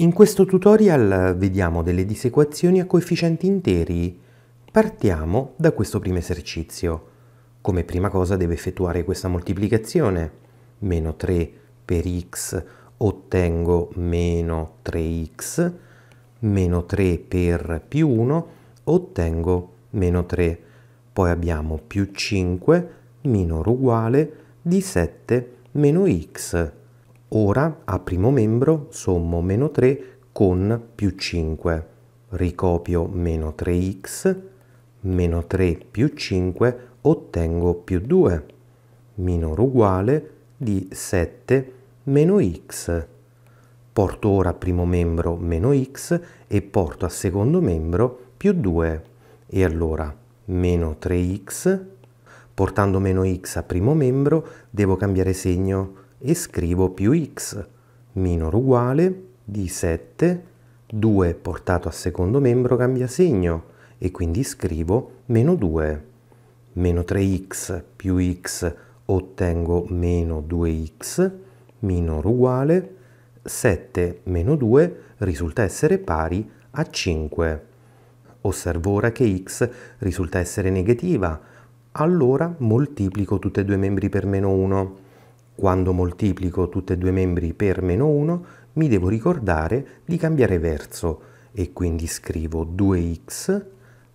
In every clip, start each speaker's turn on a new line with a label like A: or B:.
A: In questo tutorial vediamo delle disequazioni a coefficienti interi. Partiamo da questo primo esercizio. Come prima cosa deve effettuare questa moltiplicazione. Meno 3 per x ottengo meno 3x, meno 3 per più 1 ottengo meno 3. Poi abbiamo più 5 minore uguale di 7 meno x Ora a primo membro sommo meno 3 con più 5. Ricopio meno 3x, meno 3 più 5 ottengo più 2, minore uguale di 7 meno x. Porto ora a primo membro meno x e porto a secondo membro più 2. E allora meno 3x, portando meno x a primo membro devo cambiare segno e scrivo più x minore uguale di 7, 2 portato a secondo membro cambia segno e quindi scrivo meno 2. Meno 3x più x ottengo meno 2x minore uguale 7 meno 2 risulta essere pari a 5. Osservo ora che x risulta essere negativa, allora moltiplico tutti e due i membri per meno 1 quando moltiplico tutti e due i membri per meno 1, mi devo ricordare di cambiare verso e quindi scrivo 2x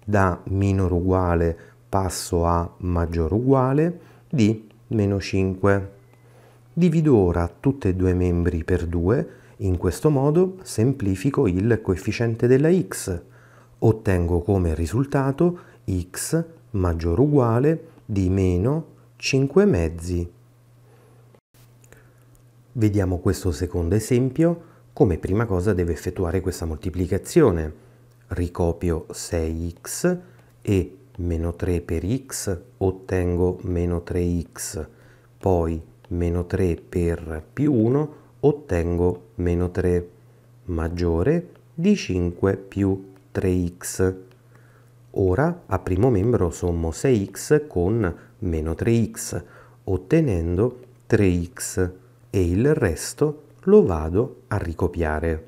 A: da minore uguale passo a maggiore uguale di meno 5. Divido ora tutti e due i membri per 2, in questo modo semplifico il coefficiente della x. Ottengo come risultato x maggiore uguale di meno 5 mezzi Vediamo questo secondo esempio come prima cosa devo effettuare questa moltiplicazione. Ricopio 6x e meno 3 per x ottengo meno 3x, poi meno 3 per più 1 ottengo meno 3 maggiore di 5 più 3x. Ora a primo membro sommo 6x con meno 3x ottenendo 3x e il resto lo vado a ricopiare.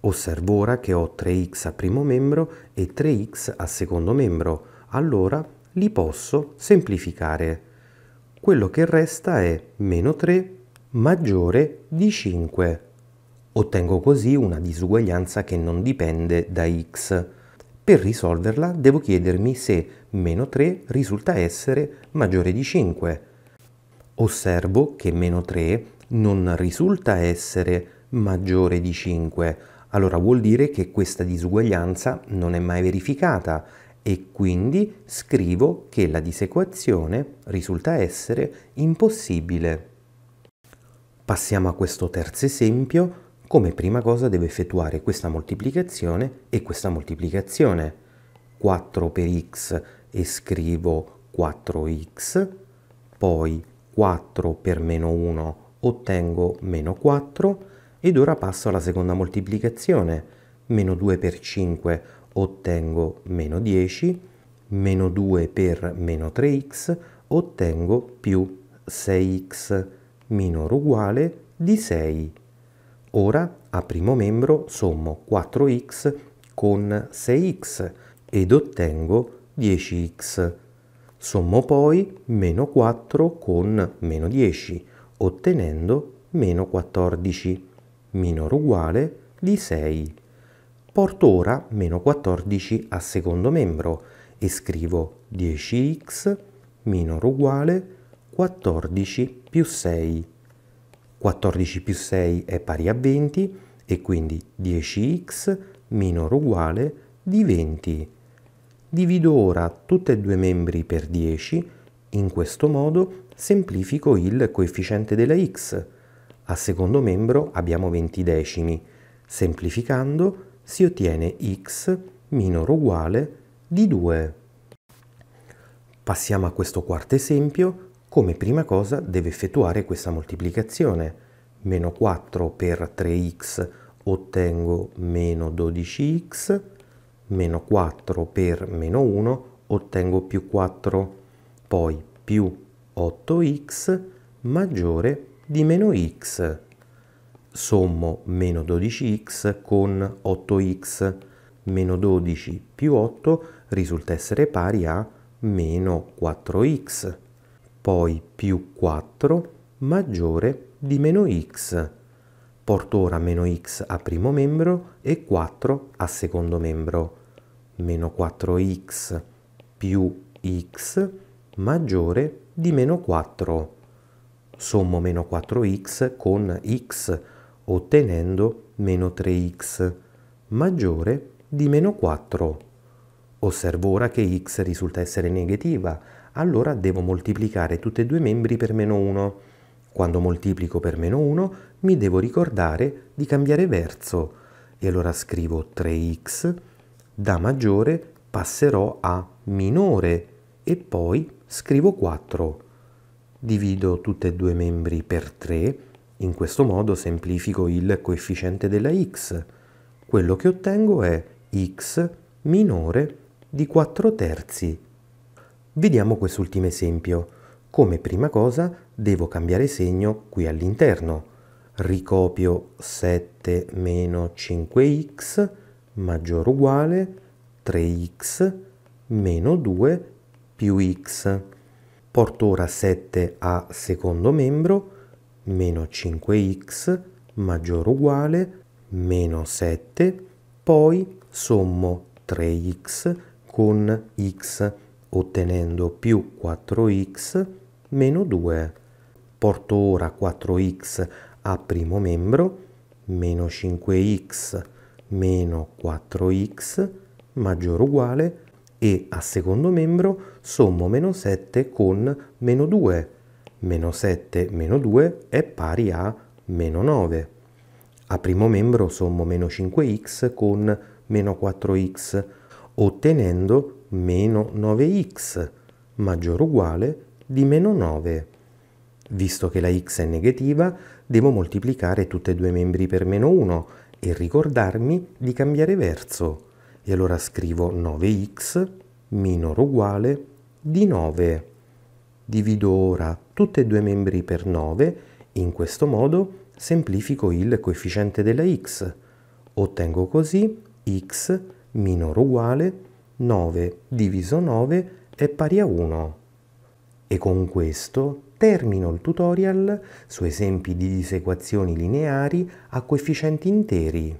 A: Osservo ora che ho 3x a primo membro e 3x a secondo membro, allora li posso semplificare. Quello che resta è meno 3 maggiore di 5. Ottengo così una disuguaglianza che non dipende da x. Per risolverla devo chiedermi se meno 3 risulta essere maggiore di 5 Osservo che meno 3 non risulta essere maggiore di 5, allora vuol dire che questa disuguaglianza non è mai verificata e quindi scrivo che la disequazione risulta essere impossibile. Passiamo a questo terzo esempio. Come prima cosa devo effettuare questa moltiplicazione e questa moltiplicazione. 4 per x e scrivo 4x, poi 4 per meno 1 ottengo meno 4 ed ora passo alla seconda moltiplicazione. Meno 2 per 5 ottengo meno 10, meno 2 per meno 3x ottengo più 6x minore uguale di 6. Ora a primo membro sommo 4x con 6x ed ottengo 10x Sommo poi meno 4 con meno 10, ottenendo meno 14, minore uguale di 6. Porto ora meno 14 al secondo membro e scrivo 10x minore uguale 14 più 6. 14 più 6 è pari a 20 e quindi 10x minore uguale di 20. Divido ora tutte e due i membri per 10, in questo modo semplifico il coefficiente della x. Al secondo membro abbiamo 20 decimi. Semplificando si ottiene x minore o uguale di 2. Passiamo a questo quarto esempio. Come prima cosa deve effettuare questa moltiplicazione. Meno 4 per 3x ottengo meno 12x meno 4 per meno 1 ottengo più 4, poi più 8x maggiore di meno x. Sommo meno 12x con 8x, meno 12 più 8 risulta essere pari a meno 4x, poi più 4 maggiore di meno x porto ora meno x a primo membro e 4 a secondo membro, meno 4x più x maggiore di meno 4. Sommo meno 4x con x ottenendo meno 3x maggiore di meno 4. Osservo ora che x risulta essere negativa, allora devo moltiplicare tutti e due i membri per meno 1 quando moltiplico per meno 1 mi devo ricordare di cambiare verso e allora scrivo 3x, da maggiore passerò a minore e poi scrivo 4. Divido tutte e due i membri per 3, in questo modo semplifico il coefficiente della x. Quello che ottengo è x minore di 4 terzi. Vediamo quest'ultimo esempio come prima cosa devo cambiare segno qui all'interno. Ricopio 7 meno 5x maggiore uguale 3x meno 2 più x. Porto ora 7 a secondo membro meno 5x maggiore uguale meno 7, poi sommo 3x con x ottenendo più 4x meno 2. Porto ora 4x a primo membro, meno 5x meno 4x maggiore o uguale e a secondo membro sommo meno 7 con meno 2. Meno 7 meno 2 è pari a meno 9. A primo membro sommo meno 5x con meno 4x ottenendo meno 9x maggiore o uguale di meno 9. Visto che la x è negativa, devo moltiplicare tutti e due i membri per meno 1 e ricordarmi di cambiare verso. E allora scrivo 9x minore uguale di 9. Divido ora tutti e due i membri per 9, in questo modo semplifico il coefficiente della x. Ottengo così x minore uguale 9 diviso 9 è pari a 1. E con questo termino il tutorial su esempi di disequazioni lineari a coefficienti interi.